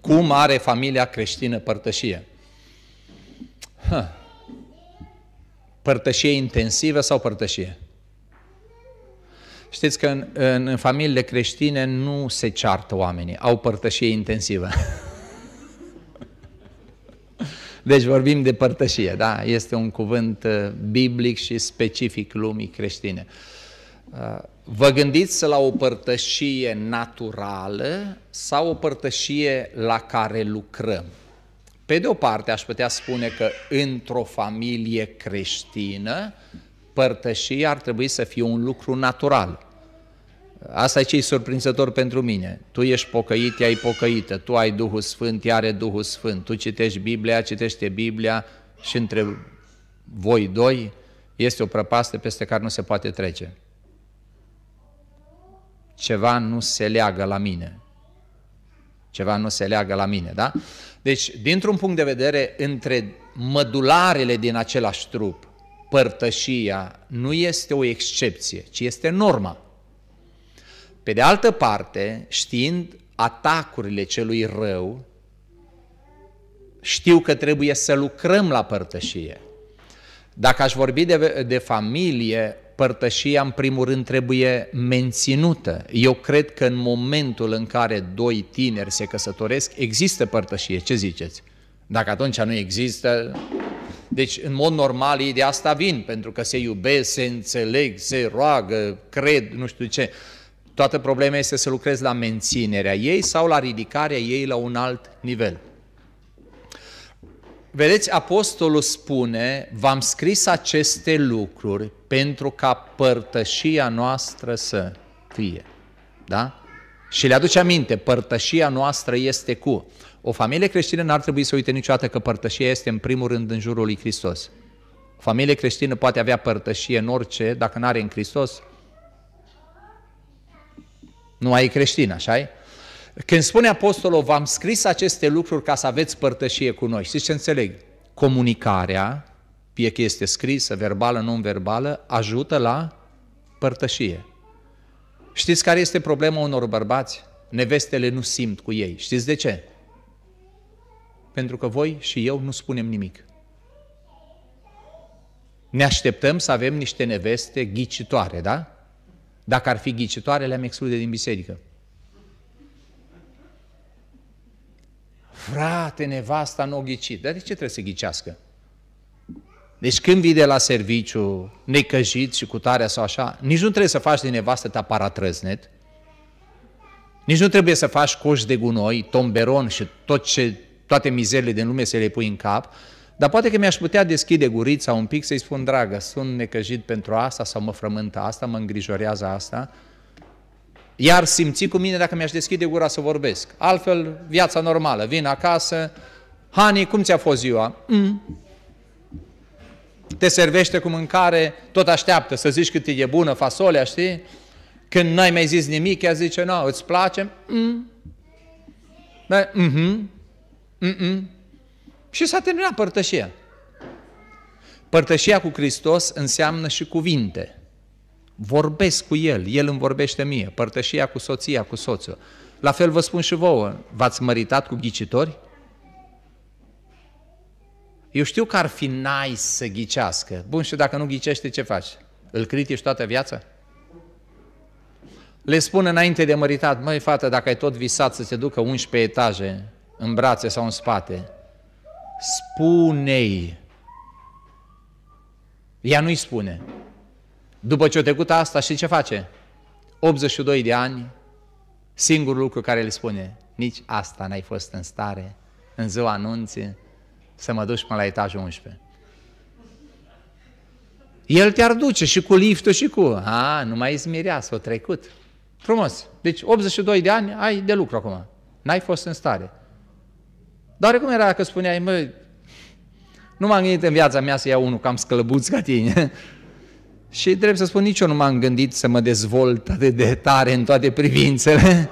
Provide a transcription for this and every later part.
Cum are familia creștină părtășie? Huh. Părtășie intensivă sau părtășie? Știți că în, în, în familiile creștine nu se ceartă oamenii, au părtășie intensivă. Deci vorbim de părtășie, da? Este un cuvânt uh, biblic și specific lumii creștine. Uh, vă gândiți la o părtășie naturală sau o părtășie la care lucrăm? Pe de o parte, aș putea spune că într-o familie creștină, părtășia ar trebui să fie un lucru natural. Asta e ce e surprinzător pentru mine. Tu ești pocăit, ea e pocăită, tu ai Duhul Sfânt, ea are Duhul Sfânt, tu citești Biblia, citește Biblia și între voi doi este o prăpastă peste care nu se poate trece. Ceva nu se leagă la mine. Ceva nu se leagă la mine, da? Deci, dintr-un punct de vedere, între mădularele din același trup, părtășia nu este o excepție, ci este norma. Pe de altă parte, știind atacurile celui rău, știu că trebuie să lucrăm la părtășie. Dacă aș vorbi de, de familie, părtășia în primul rând trebuie menținută. Eu cred că în momentul în care doi tineri se căsătoresc, există părtășie. Ce ziceți? Dacă atunci nu există... Deci, în mod normal, ei de asta vin, pentru că se iubesc, se înțeleg, se roagă, cred, nu știu ce. Toată problema este să lucrezi la menținerea ei sau la ridicarea ei la un alt nivel. Vedeți, apostolul spune, v-am scris aceste lucruri pentru ca părtășia noastră să fie. Da? Și le aduce aminte, părtășia noastră este cu. O familie creștină n-ar trebui să uite niciodată că părtășia este în primul rând în jurul lui Hristos. O familie creștină poate avea părtășie în orice, dacă nu are în Hristos, nu mai e creștin, așa -i? Când spune apostolul, v-am scris aceste lucruri ca să aveți părtășie cu noi, știți ce înțeleg? Comunicarea, fie că este scrisă, verbală, non-verbală, ajută la părtășie. Știți care este problema unor bărbați? Nevestele nu simt cu ei. Știți de ce? Pentru că voi și eu nu spunem nimic. Ne așteptăm să avem niște neveste ghicitoare, da? Dacă ar fi ghicitoare, le-am exclude din biserică. Frate, nevasta nu o ghicit. Dar de ce trebuie să ghicească? Deci când vii de la serviciu, necăjit și cu tare sau așa, nici nu trebuie să faci din nevastă ta paratrăznet, nici nu trebuie să faci coș de gunoi, tomberon și tot ce, toate mizerile din lume să le pui în cap, dar poate că mi-aș putea deschide gurița un pic să-i spun, dragă, sunt necăjit pentru asta sau mă frământă asta, mă îngrijorează asta, iar simți cu mine dacă mi-aș deschide gura să vorbesc. Altfel, viața normală, vin acasă, Hani, cum ți-a fost ziua? Mm. Te servește cu mâncare, tot așteaptă să zici cât e bună fasolea, știi? Când n-ai mai zis nimic, ea zice, nu, no, îți place? Mm. Da, mm-hmm. Mm-mm. Și s-a terminat părtășia. Părtășia cu Hristos înseamnă și cuvinte. Vorbesc cu El, El îmi vorbește mie. Părtășia cu soția, cu soțul. La fel vă spun și vouă, v-ați măritat cu ghicitori? Eu știu că ar fi nice să ghicească. Bun, și dacă nu ghicește, ce faci? Îl critici toată viața? Le spun înainte de măritat, măi fată, dacă ai tot visat să te ducă 11 etaje în brațe sau în spate, spune-i. Ea nu-i spune. După ce o trecut asta, și ce face? 82 de ani, singurul lucru care îl spune, nici asta n-ai fost în stare, în ziua anunții, să mă duci până la etajul 11. El te-ar duce și cu liftul și cu... A, nu mai ești s o trecut. Frumos. Deci 82 de ani ai de lucru acum. N-ai fost în stare. Doar cum era că spuneai, măi, nu m-am gândit în viața mea să iau unul cam scălăbuț ca tine. Și trebuie să spun, nici eu nu m-am gândit să mă dezvolt atât de tare în toate privințele.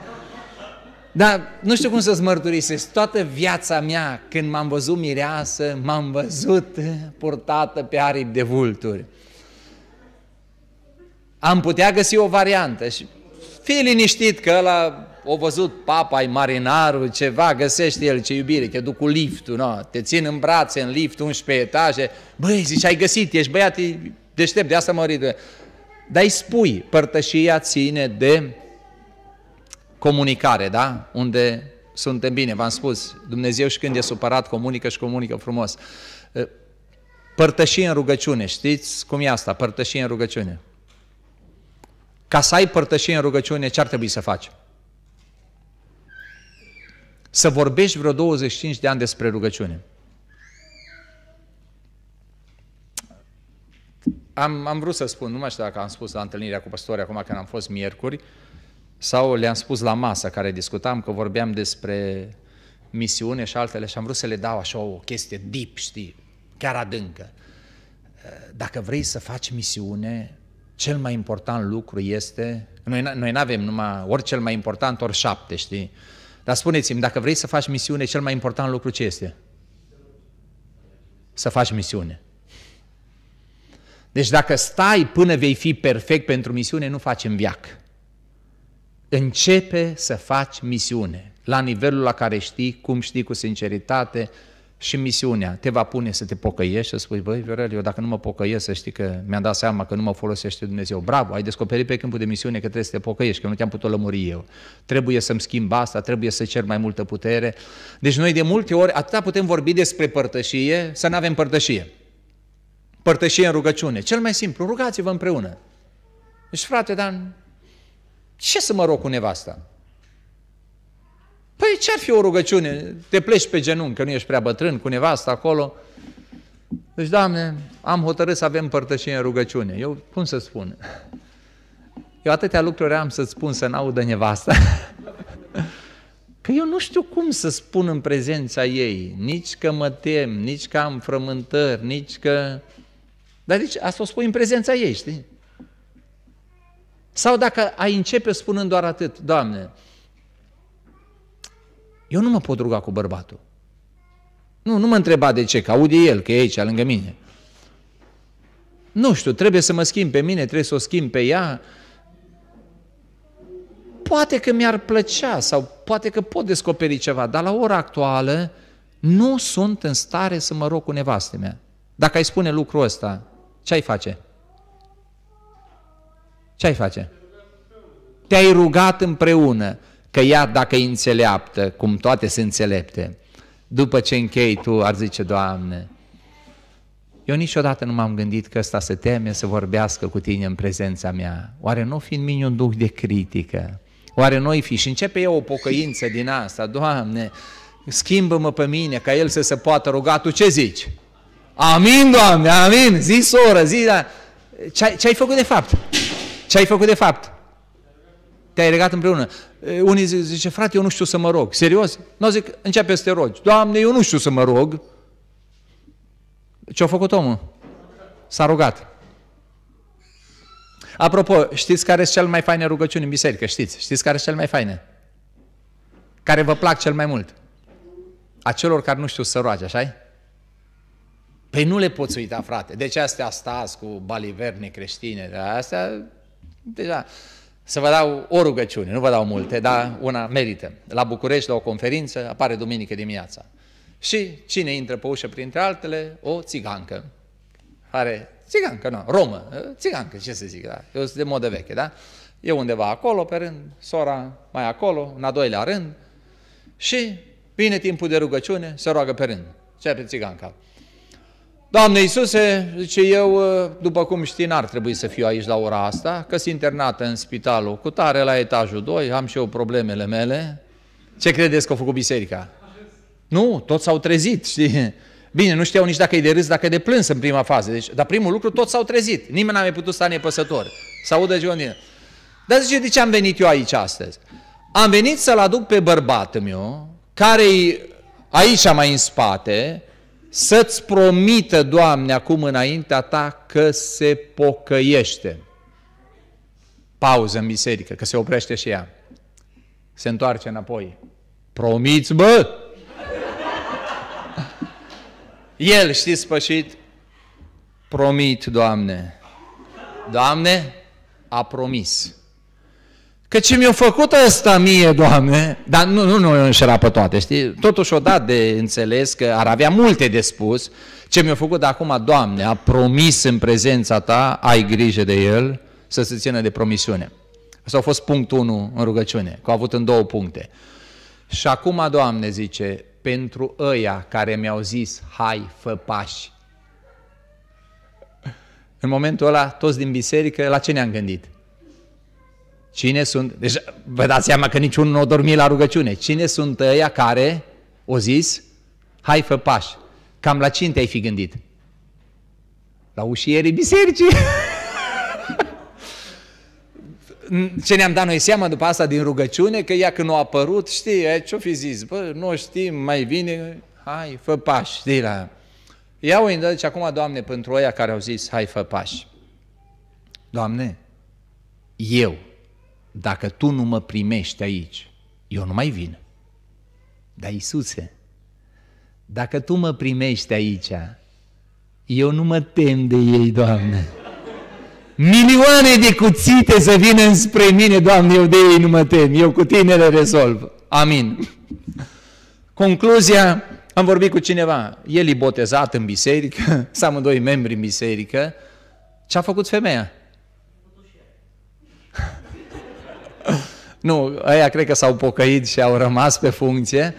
Dar nu știu cum să-ți mărturisesc, toată viața mea, când m-am văzut mireasă, m-am văzut purtată pe aripi de vulturi. Am putea găsi o variantă și fii liniștit că la o văzut papa, ai marinarul, ceva, găsește el, ce iubire, te duc cu liftul, no? te țin în brațe în lift, 11 etaje, băi, zici, ai găsit, ești băiat, e deștept, de asta mă rid. Dar îi spui, părtășia ține de comunicare, da? Unde suntem bine, v-am spus, Dumnezeu și când e supărat, comunică și comunică frumos. Părtășie în rugăciune, știți cum e asta, părtășie în rugăciune. Ca să ai părtășie în rugăciune, ce ar trebui să faci? să vorbești vreo 25 de ani despre rugăciune. Am, am vrut să spun, nu mai știu dacă am spus la întâlnirea cu păstorii acum când am fost miercuri, sau le-am spus la masă care discutam, că vorbeam despre misiune și altele și am vrut să le dau așa o chestie deep, știi, chiar adâncă. Dacă vrei să faci misiune, cel mai important lucru este, noi, nu avem numai ori cel mai important, ori șapte, știi, dar spuneți-mi, dacă vrei să faci misiune, cel mai important lucru ce este? Să faci misiune. Deci dacă stai până vei fi perfect pentru misiune, nu faci în viac. Începe să faci misiune la nivelul la care știi, cum știi cu sinceritate, și misiunea te va pune să te pocăiești, să spui, băi, Viorel, eu dacă nu mă pocăiesc, să știi că mi-am dat seama că nu mă folosește Dumnezeu. Bravo, ai descoperit pe câmpul de misiune că trebuie să te pocăiești, că nu te-am putut lămuri eu. Trebuie să-mi schimb asta, trebuie să cer mai multă putere. Deci noi de multe ori atâta putem vorbi despre părtășie, să nu avem părtășie. Părtășie în rugăciune. Cel mai simplu, rugați-vă împreună. Deci, frate, Dan, ce să mă rog cu nevasta? Păi ce-ar fi o rugăciune? Te pleci pe genunchi, că nu ești prea bătrân, cu nevasta acolo. Deci, Doamne, am hotărât să avem părtășie în rugăciune. Eu, cum să spun? Eu atâtea lucruri am să spun să n-audă nevasta. Că eu nu știu cum să spun în prezența ei, nici că mă tem, nici că am frământări, nici că... Dar deci asta o spui în prezența ei, știi? Sau dacă ai începe spunând doar atât, Doamne, eu nu mă pot ruga cu bărbatul. Nu, nu mă întreba de ce, că aude el, că e aici, lângă mine. Nu știu, trebuie să mă schimb pe mine, trebuie să o schimb pe ea. Poate că mi-ar plăcea sau poate că pot descoperi ceva, dar la ora actuală nu sunt în stare să mă rog cu nevastă mea. Dacă ai spune lucrul ăsta, ce ai face? Ce ai face? Te-ai rugat împreună că ea, dacă e înțeleaptă, cum toate sunt înțelepte, după ce închei tu, ar zice, Doamne, eu niciodată nu m-am gândit că ăsta se teme să vorbească cu tine în prezența mea. Oare nu fi în mine un duh de critică? Oare noi fi? Și începe eu o pocăință din asta, Doamne, schimbă-mă pe mine ca el să se poată ruga. Tu ce zici? Amin, Doamne, amin! Zi, soră, zi, da. Ce ai făcut de fapt? Ce ai făcut de fapt? te-ai regat împreună. Unii zice, frate, eu nu știu să mă rog. Serios? Nu zic, începe să te rogi. Doamne, eu nu știu să mă rog. Ce-a făcut omul? S-a rugat. Apropo, știți care sunt cel mai faine rugăciuni în biserică? Știți? Știți care sunt cel mai faine? Care vă plac cel mai mult? Acelor care nu știu să roage, așa -i? Păi nu le poți uita, frate. Deci astea stați cu baliverni creștine, astea deja... Să vă dau o rugăciune, nu vă dau multe, dar una merită. La București, la o conferință, apare duminică dimineața. Și cine intră pe ușă printre altele? O țigancă. Are țigancă, nu, romă, eh, țigancă, ce să zic, da? Eu sunt de modă veche, da? Eu undeva acolo pe rând, sora mai acolo, în a doilea rând, și vine timpul de rugăciune, se roagă pe rând. Ce pe țiganca? Doamne Iisuse, zice eu, ă, după cum știi, n-ar trebui să fiu aici la ora asta, că sunt internată în spitalul cu tare la etajul 2, am și eu problemele mele. Ce credeți că a făcut biserica? Nu, toți s-au trezit, știi? Bine, nu știau nici dacă e de râs, dacă e de plâns în prima fază. Deci, dar primul lucru, toți s-au trezit. Nimeni n-a mai putut sta nepăsător. Să audă ziua din Dar zice, de ce am venit eu aici astăzi? Am venit să-l aduc pe bărbatul meu, care aici mai în spate, să-ți promită, Doamne, acum înaintea ta că se pocăiește. Pauză în biserică, că se oprește și ea. Se întoarce înapoi. Promiți, bă! El, știți, spășit, promit, Doamne. Doamne, a promis. Ce mi-a făcut ăsta mie, Doamne, dar nu, nu, nu înșera pe toate, știi? Totuși o dat de înțeles că ar avea multe de spus. Ce mi-a făcut acum, Doamne, a promis în prezența Ta, ai grijă de el, să se țină de promisiune. Asta a fost punctul 1 în rugăciune, că a avut în două puncte. Și acum, Doamne, zice, pentru ăia care mi-au zis, hai, fă pași. În momentul ăla, toți din biserică, la ce ne-am gândit? Cine sunt... Deci vă dați seama că niciunul nu o dormi la rugăciune. Cine sunt ăia care o zis, hai fă pași. Cam la cine te-ai fi gândit? La ușierii bisericii. Ce ne-am dat noi seama după asta din rugăciune, că ea când a apărut, știi, ce-o fi zis? Bă, nu știm, mai vine, hai, fă pași, știi, la... Ia uite, deci acum, Doamne, pentru aia care au zis, hai, fă pași. Doamne, eu, dacă tu nu mă primești aici, eu nu mai vin. Dar Iisuse, dacă tu mă primești aici, eu nu mă tem de ei, Doamne. Milioane de cuțite să vină înspre mine, Doamne, eu de ei nu mă tem, eu cu tine le rezolv. Amin. Concluzia, am vorbit cu cineva, el e botezat în biserică, s amândoi membri în biserică, ce a făcut femeia? nu, ăia cred că s-au pocăit și au rămas pe funcție.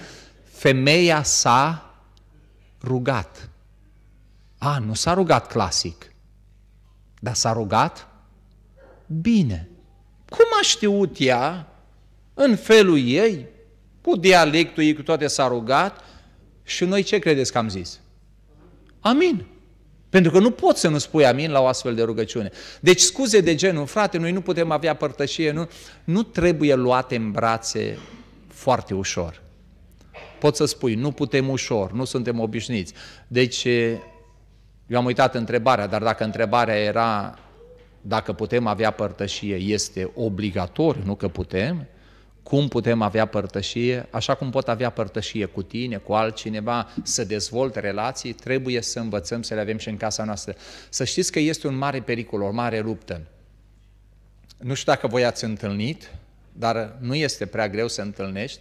Femeia s-a rugat. A, nu s-a rugat clasic, dar s-a rugat bine. Cum a știut ea, în felul ei, cu dialectul ei, cu toate s-a rugat, și noi ce credeți că am zis? Amin. Pentru că nu poți să nu spui amin la o astfel de rugăciune. Deci scuze de genul, frate, noi nu putem avea părtășie, nu, nu trebuie luate în brațe foarte ușor. Poți să spui, nu putem ușor, nu suntem obișnuiți. Deci, eu am uitat întrebarea, dar dacă întrebarea era dacă putem avea părtășie, este obligatoriu, nu că putem, cum putem avea părtășie, așa cum pot avea părtășie cu tine, cu altcineva, să dezvolt relații, trebuie să învățăm să le avem și în casa noastră. Să știți că este un mare pericol, o mare luptă. Nu știu dacă voi ați întâlnit, dar nu este prea greu să întâlnești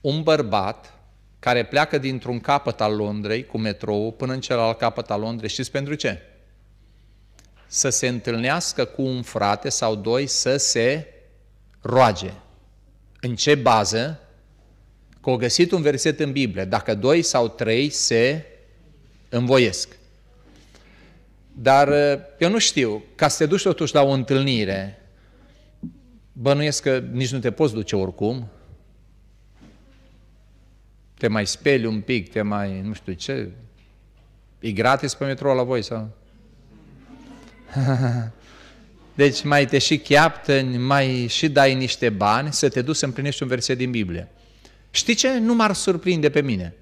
un bărbat care pleacă dintr-un capăt al Londrei cu metrou până în celălalt capăt al Londrei. Știți pentru ce? Să se întâlnească cu un frate sau doi să se roage în ce bază? Că au găsit un verset în Biblie, dacă doi sau trei se învoiesc. Dar uh, eu nu știu, ca să te duci totuși la o întâlnire, bănuiesc că nici nu te poți duce oricum, te mai speli un pic, te mai, nu știu ce, e gratis pe metrou la voi sau? Deci mai te și cheaptă, mai și dai niște bani să te duci să împlinești un verset din Biblie. Știi ce? Nu m-ar surprinde pe mine.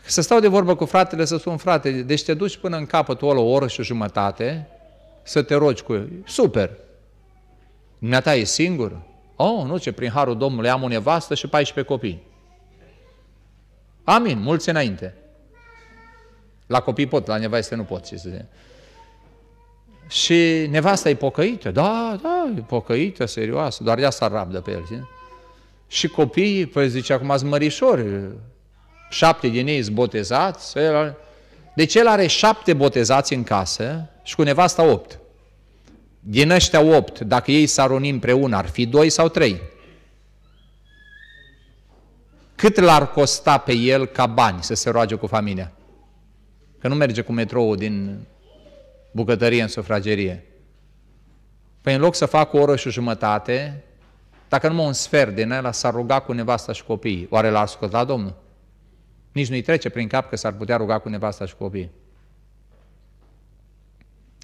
Să stau de vorbă cu fratele, să spun, frate, deci te duci până în capătul ăla o oră și o jumătate să te rogi cu el. Super! ta e singur? Oh, nu, ce prin harul Domnului am o nevastă și 14 copii. Amin, mulți înainte. La copii pot, la nevastă nu pot, să zic. Și nevasta e pocăită, da, da, e pocăită, serioasă, doar s-a rabdă pe el. Știi? Și copiii, păi zice, acum sunt mărișori, șapte din ei sunt botezați, deci el are șapte botezați în casă și cu nevasta opt. Din ăștia opt, dacă ei s-ar uni împreună, ar fi doi sau trei. Cât l-ar costa pe el ca bani să se roage cu familia? Că nu merge cu metrou din bucătărie în sufragerie. Păi în loc să fac o oră și o jumătate, dacă numai un sfert din ăla s-ar ruga cu nevasta și copiii, oare l-ar asculta Domnul? Nici nu-i trece prin cap că s-ar putea ruga cu nevasta și copiii.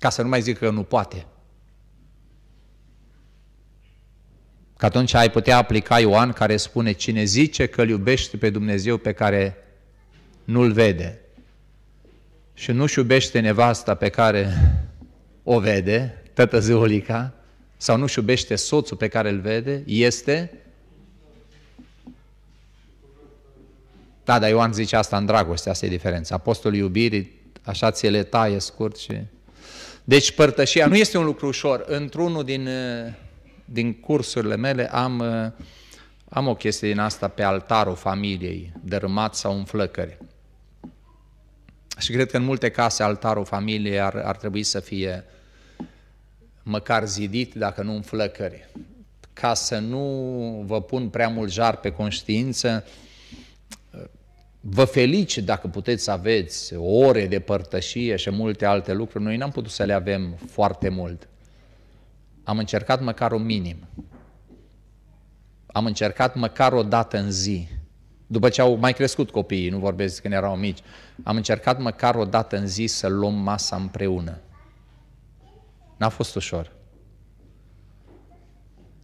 Ca să nu mai zic că nu poate. Că atunci ai putea aplica Ioan care spune, cine zice că îl iubește pe Dumnezeu pe care nu-l vede, și nu-și iubește nevasta pe care o vede, tătă zeolica sau nu-și iubește soțul pe care îl vede, este... Da, dar Ioan zice asta în dragoste, asta e diferența. Apostolul iubirii, așa ți le taie scurt și... Deci părtășia nu este un lucru ușor. Într-unul din, din cursurile mele am, am o chestie din asta pe altarul familiei, dărâmat sau în flăcări. Și cred că în multe case altarul familiei ar, ar trebui să fie măcar zidit, dacă nu în flăcări. Ca să nu vă pun prea mult jar pe conștiință, vă felici dacă puteți să aveți ore de părtășie și multe alte lucruri. Noi n-am putut să le avem foarte mult. Am încercat măcar un minim. Am încercat măcar o dată în zi după ce au mai crescut copiii, nu vorbesc când erau mici, am încercat măcar o dată în zi să luăm masa împreună. N-a fost ușor.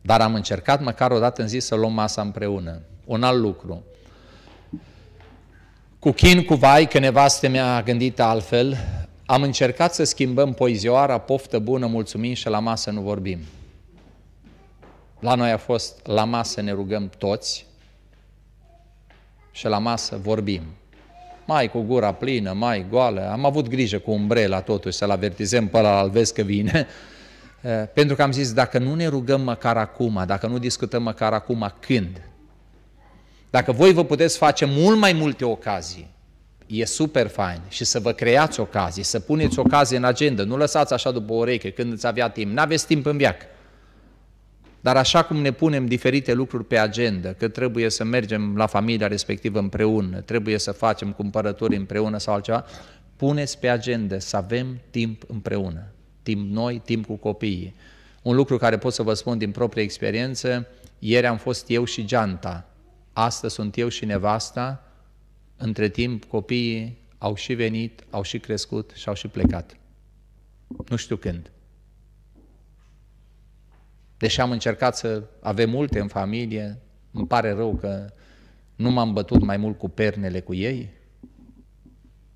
Dar am încercat măcar o dată în zi să luăm masa împreună. Un alt lucru. Cu chin, cu vai, că nevastă mea a gândit altfel, am încercat să schimbăm poizioara, poftă bună, mulțumim și la masă nu vorbim. La noi a fost, la masă ne rugăm toți, și la masă vorbim. Mai cu gura plină, mai goală. Am avut grijă cu umbrela totuși să-l avertizăm pe ăla, îl vezi că vine. Eh, pentru că am zis, dacă nu ne rugăm măcar acum, dacă nu discutăm măcar acum, când? Dacă voi vă puteți face mult mai multe ocazii, e super fain și să vă creați ocazii, să puneți ocazii în agenda, nu lăsați așa după o ureche când îți avea timp, n-aveți timp în viață. Dar așa cum ne punem diferite lucruri pe agenda, că trebuie să mergem la familia respectivă împreună, trebuie să facem cumpărături împreună sau altceva, puneți pe agenda să avem timp împreună. Timp noi, timp cu copiii. Un lucru care pot să vă spun din proprie experiență, ieri am fost eu și geanta, astăzi sunt eu și nevasta, între timp copiii au și venit, au și crescut și au și plecat. Nu știu când. Deși am încercat să avem multe în familie, îmi pare rău că nu m-am bătut mai mult cu pernele cu ei.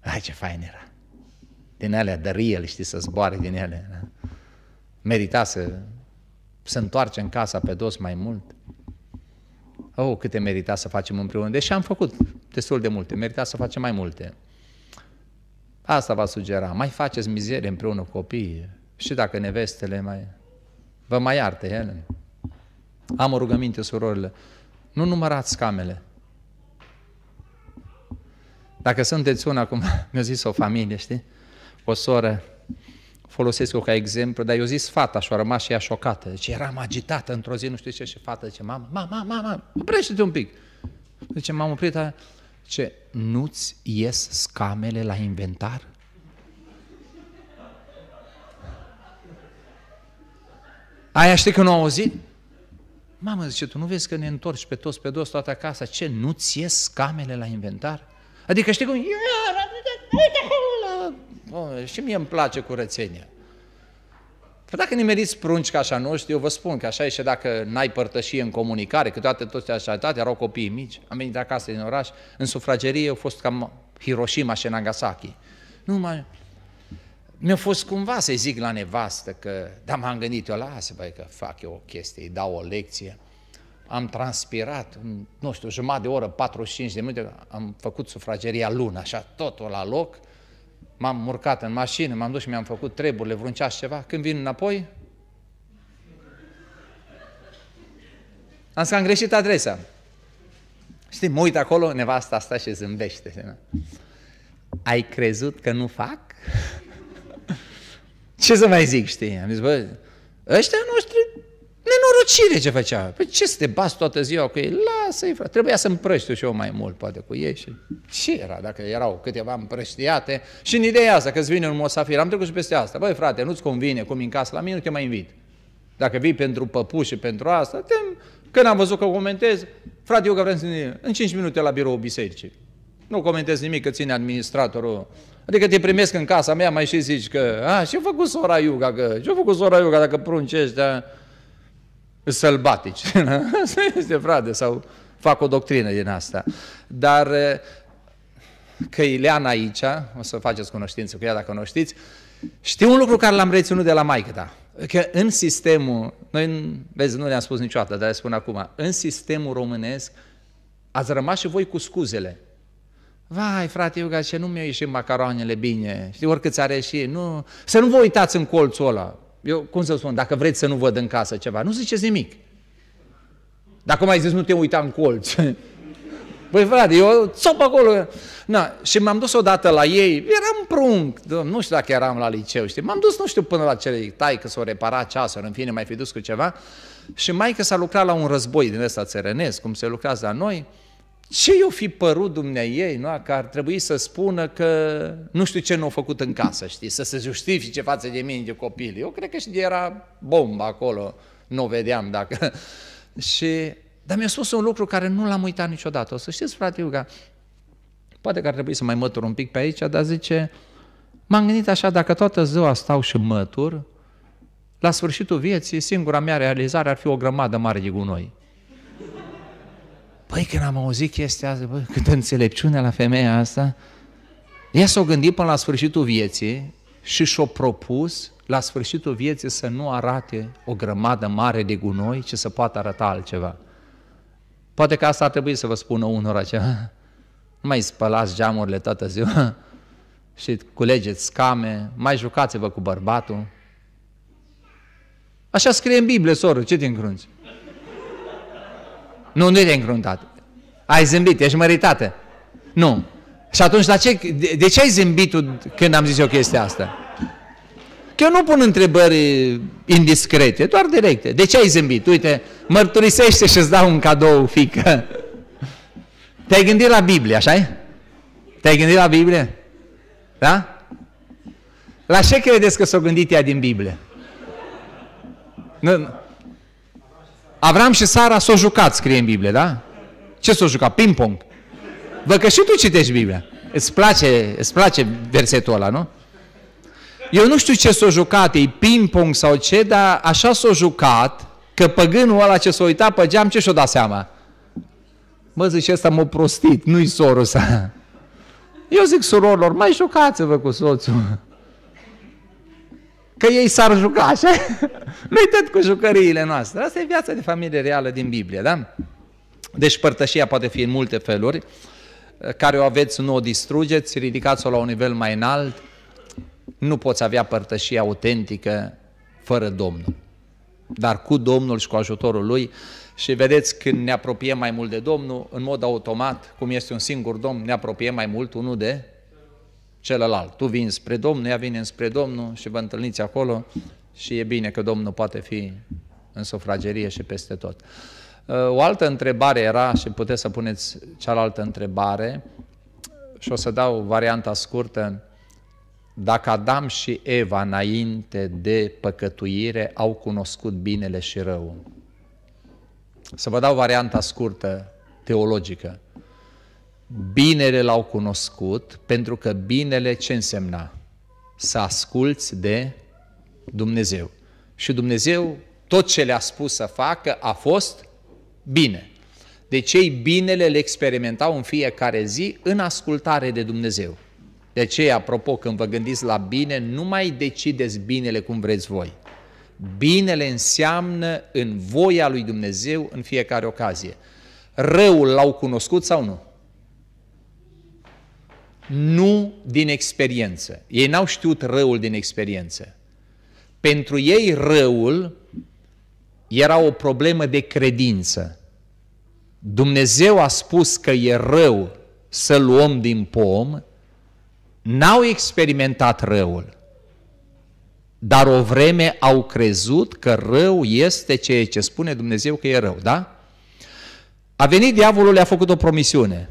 Ai, ce fain era! Din alea de riel, știi, să zboare din ele. Da? Merita să se întoarce în casa pe dos mai mult. Oh, câte merita să facem împreună. Deși am făcut destul de multe, merita să facem mai multe. Asta va sugera. Mai faceți mizerie împreună cu copiii. Și dacă nevestele mai... Vă mai iartă, Helen. Am o rugăminte, surorile. Nu numărați camele. Dacă sunteți una, cum mi-a zis o familie, știi? O soră, folosesc-o ca exemplu, dar eu zis fata și a rămas și ea șocată. Deci eram agitată într-o zi, nu știu ce, și fata zice, mamă, mamă, mamă, oprește-te un pic. Zice, m-am oprit, ce nu-ți ies scamele la inventar? Aia știi că nu au auzit? Mamă, zice, tu nu vezi că ne întorci pe toți, pe dos, toată casa? Ce, nu-ți ies camele la inventar? Adică știi cum... și mie îmi place curățenia. Că păi dacă meriți prunci ca așa noștri, eu vă spun că așa e și dacă n-ai părtășie în comunicare, că toate toți așa, toate erau copiii mici, am venit acasă din oraș, în sufragerie au fost cam Hiroshima și Nagasaki. Nu mai... Mi-a fost cumva să-i zic la nevastă că, dar m-am gândit eu, lasă, băi, că fac eu o chestie, îi dau o lecție. Am transpirat, nu știu, jumătate de oră, 45 de minute, am făcut sufrageria lună, așa, totul la loc. M-am urcat în mașină, m-am dus și mi-am făcut treburile, vreun ceas ceva. Când vin înapoi, am că am greșit adresa. Știi, mă uit acolo, nevasta asta și zâmbește. Da? Ai crezut că nu fac? ce să mai zic, știi? Am zis, bă, ăștia noștri nenorocire ce făcea. Păi ce să te bați toată ziua cu ei? Lasă-i, frate. Trebuia să împrăști și eu mai mult, poate, cu ei. Și ce era dacă erau câteva împrăștiate? Și în ideea asta, că îți vine un mosafir, am trecut și peste asta. Băi, frate, nu-ți convine cum încas la mine, nu te mai invit. Dacă vii pentru păpuși și pentru asta, te... când am văzut că comentez, frate, eu că vrem să ne... în 5 minute la biroul bisericii. Nu comentez nimic că ține administratorul Adică te primesc în casa mea, mai și zici că, a, ce-a făcut sora Iuga, că, ce-a făcut sora Iuga dacă prunci ăștia sălbatici? este, frate, sau fac o doctrină din asta. Dar că Ileana aici, o să faceți cunoștință cu ea dacă nu știți, știu un lucru care l-am reținut de la maică ta, că în sistemul, noi, vezi, nu le-am spus niciodată, dar le spun acum, în sistemul românesc ați rămas și voi cu scuzele. Vai, frate Iuga, ce nu mi-au ieșit macaroanele bine, știi, oricât are și nu... Să nu vă uitați în colțul ăla. Eu, cum să spun, dacă vreți să nu văd în casă ceva, nu ziceți nimic. Dacă mai zis, nu te uita în colț. Păi, frate, eu țop acolo. Na, și m-am dus odată la ei, eram prunc, nu știu dacă eram la liceu, știi, m-am dus, nu știu, până la cele tai, că s au reparat ceasul, în fine, mai fi dus cu ceva. Și mai că s-a lucrat la un război din ăsta țărănesc, cum se lucrează la noi, ce i-o fi părut dumnea ei, nu? că ar trebui să spună că nu știu ce nu au făcut în casă, știi, să se justifice față de mine, de copil. Eu cred că și era bomba acolo, nu vedeam dacă... și... Dar mi-a spus un lucru care nu l-am uitat niciodată. O să știți, frate Iuga, poate că ar trebui să mai mătur un pic pe aici, dar zice, m-am gândit așa, dacă toată ziua stau și mătur, la sfârșitul vieții, singura mea realizare ar fi o grămadă mare de gunoi. Păi când am auzit chestia asta, bă, câtă înțelepciune la femeia asta, ea s-a gândit până la sfârșitul vieții și și-a propus la sfârșitul vieții să nu arate o grămadă mare de gunoi, ci să poată arăta altceva. Poate că asta ar trebui să vă spună unora ceva. Nu mai spălați geamurile toată ziua și culegeți scame, mai jucați-vă cu bărbatul. Așa scrie în Biblie, soră, ce din grunzi? Nu, nu e ai încruntat. Ai zâmbit, ești măritată. Nu. Și atunci, la ce, de, de ce ai zâmbit tu când am zis eu chestia asta? Că eu nu pun întrebări indiscrete, doar directe. De ce ai zâmbit? Uite, mărturisește și îți dau un cadou, fică. Te-ai gândit la Biblie, așa e? Te-ai gândit la Biblie? Da? La ce credeți că s-o gândit ea din Biblie? Nu, Avram și Sara s-au jucat, scrie în Biblie, da? Ce s-au jucat? Ping-pong. Vă că și tu citești Biblia. Îți place, îți place versetul ăla, nu? Eu nu știu ce s-au jucat, e ping-pong sau ce, dar așa s-au jucat că păgânul ăla ce s-a uitat pe geam, ce și-o dat seama? Mă, zice, ăsta m-a prostit, nu-i sorul ăsta. Eu zic surorilor, mai jucați-vă cu soțul că ei s-ar juca, așa? Noi tot cu jucăriile noastre. Asta e viața de familie reală din Biblie, da? Deci părtășia poate fi în multe feluri. Care o aveți, nu o distrugeți, ridicați-o la un nivel mai înalt. Nu poți avea părtășie autentică fără Domnul. Dar cu Domnul și cu ajutorul Lui, și vedeți, când ne apropiem mai mult de Domnul, în mod automat, cum este un singur Domn, ne apropiem mai mult unul de celălalt. Tu vii spre Domnul, ea vine spre Domnul și vă întâlniți acolo și e bine că Domnul poate fi în sufragerie și peste tot. Uh, o altă întrebare era, și puteți să puneți cealaltă întrebare, și o să dau varianta scurtă, dacă Adam și Eva înainte de păcătuire au cunoscut binele și răul. Să vă dau varianta scurtă, teologică. Binele l-au cunoscut pentru că binele ce însemna? Să asculți de Dumnezeu. Și Dumnezeu tot ce le-a spus să facă a fost bine. Deci ei binele le experimentau în fiecare zi în ascultare de Dumnezeu. De aceea, apropo, când vă gândiți la bine, nu mai decideți binele cum vreți voi. Binele înseamnă în voia lui Dumnezeu în fiecare ocazie. Răul l-au cunoscut sau nu? nu din experiență. Ei n-au știut răul din experiență. Pentru ei răul era o problemă de credință. Dumnezeu a spus că e rău să luăm din pom, n-au experimentat răul. Dar o vreme au crezut că rău este ceea ce spune Dumnezeu că e rău, da? A venit diavolul, le-a făcut o promisiune –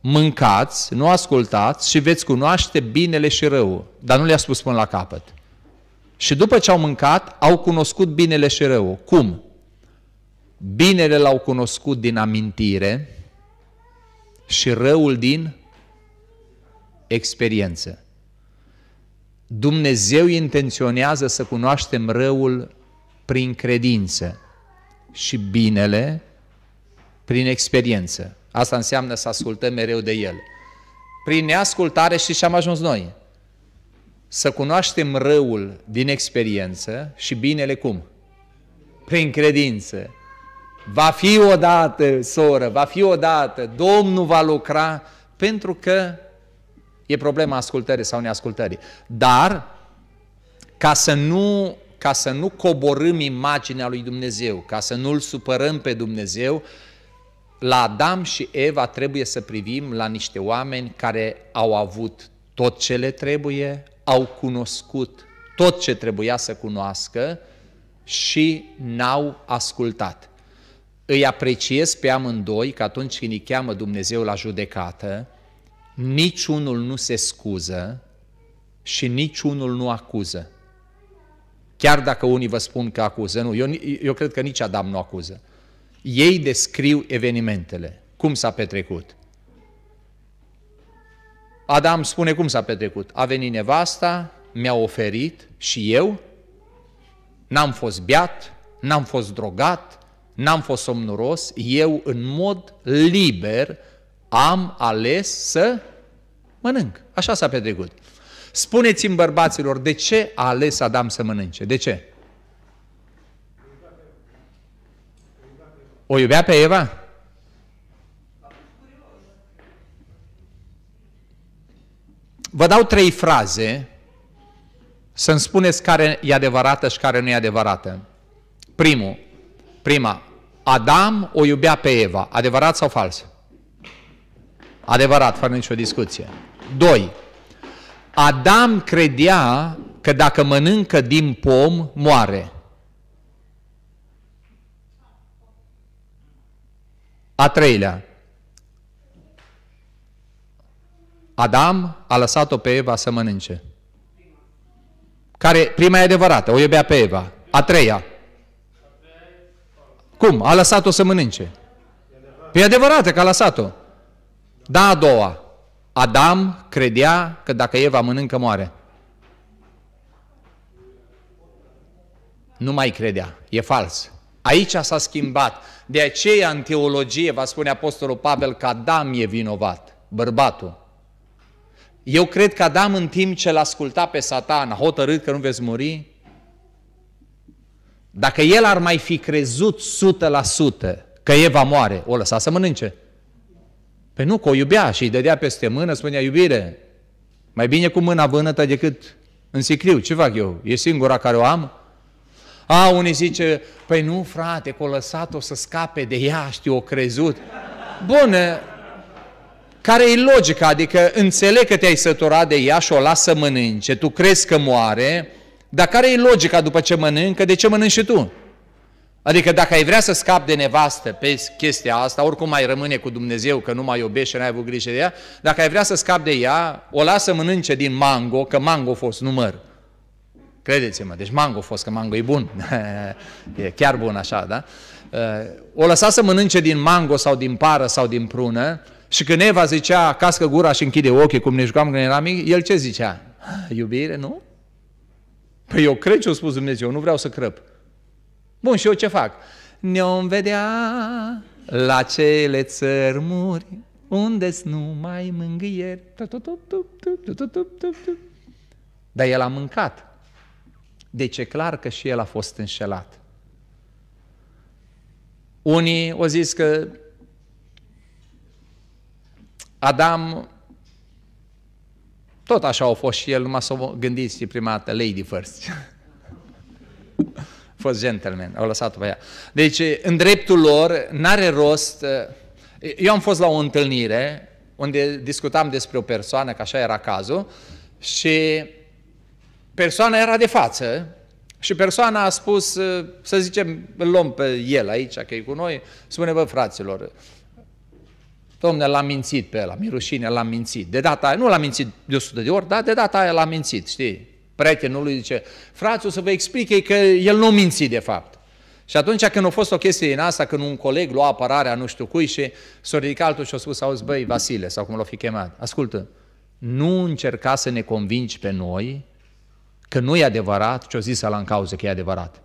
mâncați, nu ascultați și veți cunoaște binele și răul. Dar nu le-a spus până la capăt. Și după ce au mâncat, au cunoscut binele și răul. Cum? Binele l-au cunoscut din amintire și răul din experiență. Dumnezeu intenționează să cunoaștem răul prin credință și binele prin experiență. Asta înseamnă să ascultăm mereu de El. Prin neascultare și ce am ajuns noi? Să cunoaștem răul din experiență și binele cum? Prin credință. Va fi odată, soră, va fi odată, Domnul va lucra, pentru că e problema ascultării sau neascultării. Dar, ca să nu ca să nu coborâm imaginea lui Dumnezeu, ca să nu-L supărăm pe Dumnezeu, la Adam și Eva trebuie să privim la niște oameni care au avut tot ce le trebuie, au cunoscut tot ce trebuia să cunoască și n-au ascultat. Îi apreciez pe amândoi că atunci când îi cheamă Dumnezeu la judecată, niciunul nu se scuză și niciunul nu acuză. Chiar dacă unii vă spun că acuză, nu, eu, eu cred că nici Adam nu acuză. Ei descriu evenimentele, cum s-a petrecut. Adam spune cum s-a petrecut. A venit nevasta, mi-a oferit și eu, n-am fost beat, n-am fost drogat, n-am fost somnuros, eu în mod liber am ales să mănânc. Așa s-a petrecut. Spuneți-mi bărbaților, de ce a ales Adam să mănânce? De ce? O iubea pe Eva? Vă dau trei fraze să-mi spuneți care e adevărată și care nu e adevărată. Primul, prima, Adam o iubea pe Eva. Adevărat sau fals? Adevărat, fără nicio discuție. Doi, Adam credea că dacă mănâncă din pom, moare. A treilea. Adam a lăsat-o pe Eva să mănânce. Care, prima e adevărată, o iubea pe Eva. A treia. Cum? A lăsat-o să mănânce. Păi e adevărată că a lăsat-o. Da, a doua. Adam credea că dacă Eva mănâncă, moare. Nu mai credea. E fals. Aici s-a schimbat. De aceea în teologie va spune Apostolul Pavel că Adam e vinovat, bărbatul. Eu cred că Adam în timp ce l-a ascultat pe satan, a hotărât că nu veți muri, dacă el ar mai fi crezut 100% că Eva moare, o lăsa să mănânce. Păi nu, că o iubea și îi dădea peste mână, spunea, iubire, mai bine cu mâna vânătă decât în sicriu. Ce fac eu? E singura care o am? A, unii zice, păi nu frate, că o lăsat-o să scape de ea, știu, o crezut. Bun, care e logica? Adică înțeleg că te-ai săturat de ea și o lasă să mănânce, tu crezi că moare, dar care e logica după ce mănâncă, de ce mănânci și tu? Adică dacă ai vrea să scapi de nevastă pe chestia asta, oricum mai rămâne cu Dumnezeu că nu mai iubești și n-ai avut grijă de ea, dacă ai vrea să scapi de ea, o lasă mănânce din mango, că mango a fost număr. Credeți-mă, deci mango a fost, că mango e bun, e chiar bun așa, da? Eh, o lăsa să mănânce din mango sau din pară sau din prună și când Eva zicea, cască gura și închide ochii, cum ne jucam când eram mic, el ce zicea? Ah, iubire, nu? Păi eu cred ce a spus Dumnezeu, nu vreau să crăp. Bun, și eu ce fac? Ne-om vedea la cele țărmuri unde nu mai mângâieri. Dar el a mâncat. Deci e clar că și el a fost înșelat. Unii au zis că Adam tot așa au fost și el, numai să o gândiți prima dată, lady first. a fost gentleman, au lăsat-o pe ea. Deci, în dreptul lor, n-are rost... Eh, eu am fost la o întâlnire unde discutam despre o persoană, că așa era cazul, și persoana era de față și persoana a spus, uh, să zicem, îl luăm pe el aici, că e cu noi, spune, bă, fraților, domne, l-am mințit pe el, mi rușine, l-am mințit. De data aia, nu l-am mințit de 100 de ori, dar de data aia l-am mințit, știi? Prietenul lui zice, frațul să vă explice că el nu minți de fapt. Și atunci când a fost o chestie din asta, când un coleg lua apărarea nu știu cui și s-a ridicat altul și a spus, auzi băi, Vasile, sau cum l a fi chemat, ascultă, nu încerca să ne convingi pe noi că nu e adevărat ce-o zis la în cauză că e adevărat.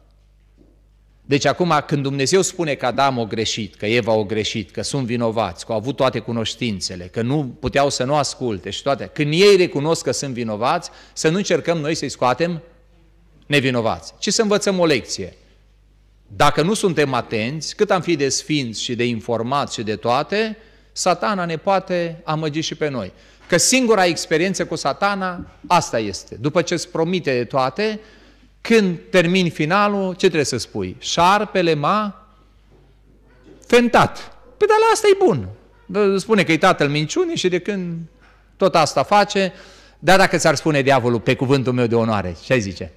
Deci acum când Dumnezeu spune că Adam o greșit, că Eva o greșit, că sunt vinovați, că au avut toate cunoștințele, că nu puteau să nu asculte și toate, când ei recunosc că sunt vinovați, să nu încercăm noi să-i scoatem nevinovați, ci să învățăm o lecție. Dacă nu suntem atenți, cât am fi de sfinți și de informați și de toate, satana ne poate amăgi și pe noi. Că singura experiență cu satana, asta este. După ce îți promite de toate, când termin finalul, ce trebuie să spui? Șarpele m-a fentat. Păi dar la asta e bun. Da, spune că e tatăl minciunii și de când tot asta face, dar dacă ți-ar spune diavolul pe cuvântul meu de onoare, ce zice?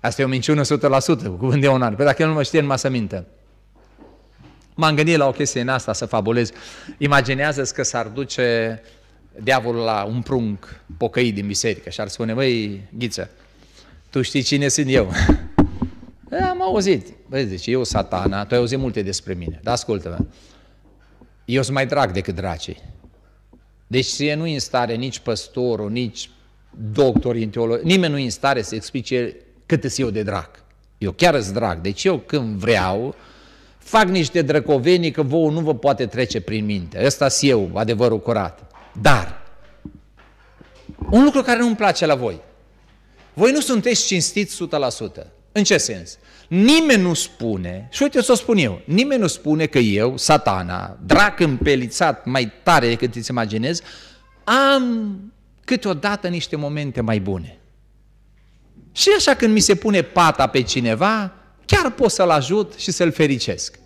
Asta e o minciună 100%, cuvânt de onoare. Păi dacă el nu mă știe, nu mă să mintă. M-am gândit la o chestie în asta, să fabulez. Imaginează-ți că s-ar duce diavolul la un prunc pocăit din biserică și ar spune, măi, Ghiță, tu știi cine sunt eu? Am auzit. Băi, deci eu, satana, tu ai auzit multe despre mine, dar ascultă-mă. Eu sunt mai drag decât dracii. Deci e nu în stare nici păstorul, nici doctor în teologie, nimeni nu e în stare să explice cât sunt eu de drag. Eu chiar îți drag. Deci eu când vreau, fac niște drăcovenii că vouă nu vă poate trece prin minte. ăsta s eu, adevărul curat. Dar, un lucru care nu-mi place la voi. Voi nu sunteți cinstiți 100%. În ce sens? Nimeni nu spune, și uite să o spun eu, nimeni nu spune că eu, satana, drac împelițat mai tare decât îți imaginezi, am câteodată niște momente mai bune. Și așa când mi se pune pata pe cineva, chiar pot să-l ajut și să-l fericesc.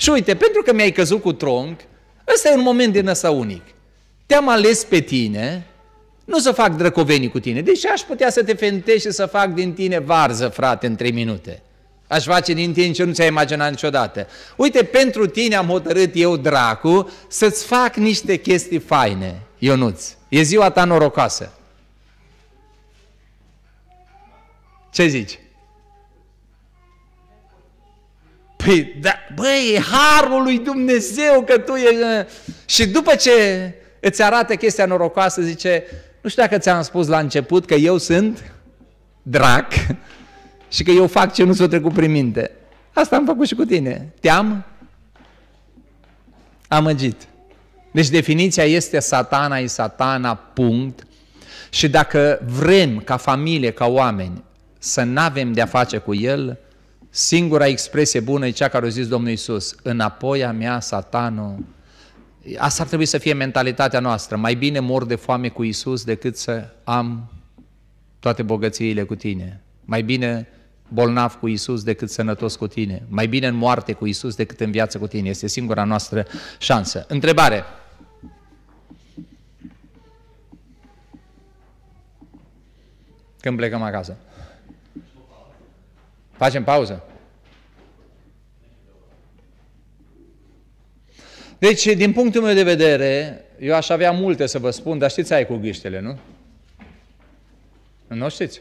Și uite, pentru că mi-ai căzut cu tronc, ăsta e un moment din ăsta unic. Te-am ales pe tine, nu să fac drăcovenii cu tine, deși aș putea să te fentești și să fac din tine varză, frate, în trei minute. Aș face din tine ce nu ți-ai imaginat niciodată. Uite, pentru tine am hotărât eu, dracu, să-ți fac niște chestii faine, Ionuț. E ziua ta norocoasă. Ce zici? Păi, da, băi, e harul lui Dumnezeu că tu e... Și după ce îți arată chestia norocoasă, zice, nu știu dacă ți-am spus la început că eu sunt drac și că eu fac ce nu s o trecut prin minte. Asta am făcut și cu tine. Te-am amăgit. Deci definiția este satana e satana, punct. Și dacă vrem ca familie, ca oameni să n avem de-a face cu el, Singura expresie bună e cea care a zis Domnul Iisus, Înapoi a mea, satanul. Asta ar trebui să fie mentalitatea noastră. Mai bine mor de foame cu Iisus decât să am toate bogățiile cu tine. Mai bine bolnav cu Iisus decât sănătos cu tine. Mai bine în moarte cu Iisus decât în viață cu tine. Este singura noastră șansă. Întrebare. Când plecăm acasă. Facem pauză. Deci, din punctul meu de vedere, eu aș avea multe să vă spun, dar știți ai cu ghiștele, nu? Nu știți?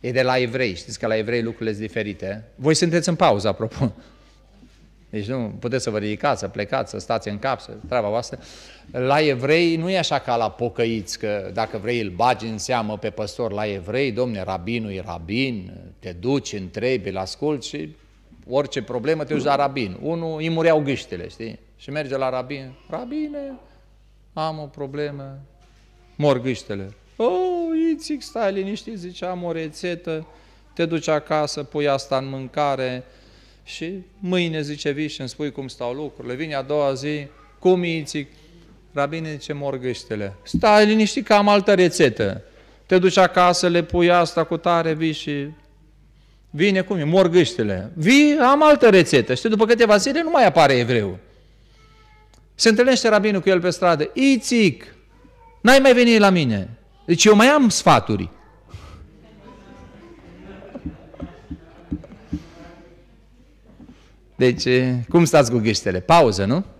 E de la evrei. Știți că la evrei lucrurile sunt diferite. Voi sunteți în pauză, apropo. Deci nu puteți să vă ridicați, să plecați, să stați în cap, să treaba voastră. La evrei nu e așa ca la pocăiți, că dacă vrei îl bagi în seamă pe păstor la evrei, domne, rabinul e rabin, te duci, întrebi, îl asculti și orice problemă te duci la rabin. Unul îi mureau gâștele, știi? Și merge la rabin, rabine, am o problemă, mor gâștele. Oh, Itzic, stai liniștit, zice, am o rețetă, te duci acasă, pui asta în mâncare, și mâine, zice, vii și îmi spui cum stau lucrurile. Vine a doua zi, cum îi Rabine zice, morgăștele. Stai liniștit că am altă rețetă. Te duci acasă, le pui asta cu tare, vii și... Vine cum e, morgâștele. Vii, am altă rețetă. Știi, după câteva zile nu mai apare evreu. Se întâlnește rabinul cu el pe stradă. Ițic, n-ai mai venit la mine. Deci eu mai am sfaturi. Deci, cum stați cu ghiștele? Pauză, nu?